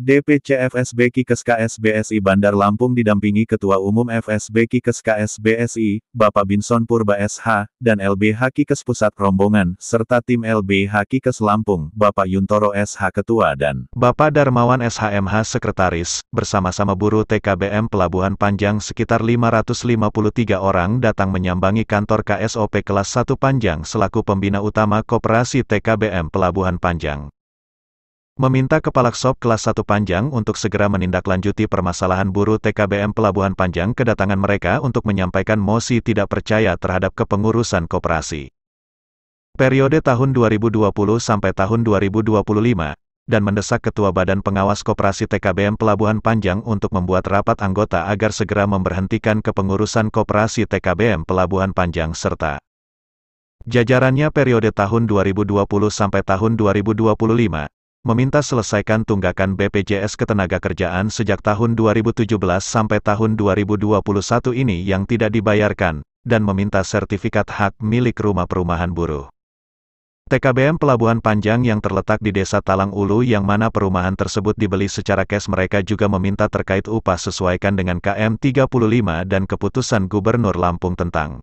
DPC FSB Kikes KSBSI Bandar Lampung didampingi Ketua Umum FSB Kikes KSBSI, Bapak Binson Purba SH, dan LBH Kikes Pusat Rombongan, serta tim LBH Kikes Lampung, Bapak Yuntoro SH Ketua dan Bapak Darmawan SHMH Sekretaris, bersama-sama buruh TKBM Pelabuhan Panjang sekitar 553 orang datang menyambangi kantor KSOP kelas 1 Panjang selaku pembina utama Koperasi TKBM Pelabuhan Panjang meminta Kepala Sop kelas 1 Panjang untuk segera menindaklanjuti permasalahan buruh TKBM Pelabuhan Panjang kedatangan mereka untuk menyampaikan mosi tidak percaya terhadap kepengurusan koperasi. Periode tahun 2020 sampai tahun 2025, dan mendesak Ketua Badan Pengawas Koperasi TKBM Pelabuhan Panjang untuk membuat rapat anggota agar segera memberhentikan kepengurusan Koperasi TKBM Pelabuhan Panjang serta jajarannya periode tahun 2020 sampai tahun 2025, meminta selesaikan tunggakan BPJS Ketenagakerjaan sejak tahun 2017 sampai tahun 2021 ini yang tidak dibayarkan, dan meminta sertifikat hak milik rumah perumahan buruh. TKBM Pelabuhan Panjang yang terletak di Desa Talang Ulu yang mana perumahan tersebut dibeli secara cash mereka juga meminta terkait upah sesuaikan dengan KM 35 dan keputusan Gubernur Lampung tentang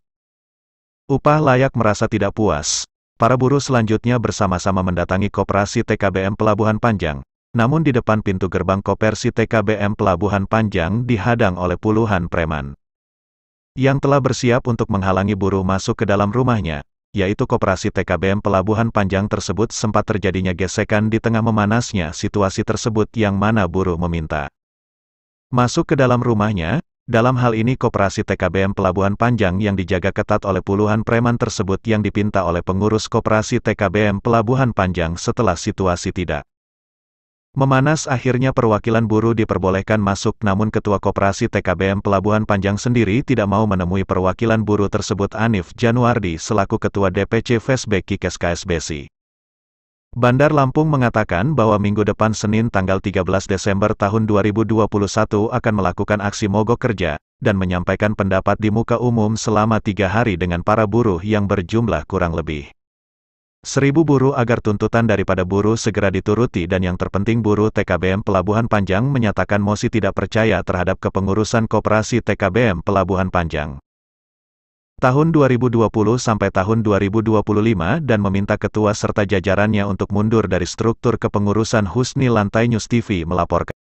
upah layak merasa tidak puas, Para buruh selanjutnya bersama-sama mendatangi Koperasi TKBM Pelabuhan Panjang, namun di depan pintu gerbang koperasi TKBM Pelabuhan Panjang dihadang oleh puluhan preman. Yang telah bersiap untuk menghalangi buruh masuk ke dalam rumahnya, yaitu Koperasi TKBM Pelabuhan Panjang tersebut sempat terjadinya gesekan di tengah memanasnya situasi tersebut yang mana buruh meminta. Masuk ke dalam rumahnya, dalam hal ini Koperasi TKBM Pelabuhan Panjang yang dijaga ketat oleh puluhan preman tersebut yang dipinta oleh pengurus Koperasi TKBM Pelabuhan Panjang setelah situasi tidak. Memanas akhirnya perwakilan buruh diperbolehkan masuk namun Ketua Koperasi TKBM Pelabuhan Panjang sendiri tidak mau menemui perwakilan buruh tersebut Anif Januardi selaku Ketua DPC Facebook Keskasbesi. Bandar Lampung mengatakan bahwa minggu depan Senin tanggal 13 Desember tahun 2021 akan melakukan aksi mogok kerja, dan menyampaikan pendapat di muka umum selama tiga hari dengan para buruh yang berjumlah kurang lebih. Seribu buruh agar tuntutan daripada buruh segera dituruti dan yang terpenting buruh TKBM Pelabuhan Panjang menyatakan mosi tidak percaya terhadap kepengurusan Koperasi TKBM Pelabuhan Panjang tahun 2020 sampai tahun 2025 dan meminta ketua serta jajarannya untuk mundur dari struktur kepengurusan Husni Lantai News TV melaporkan.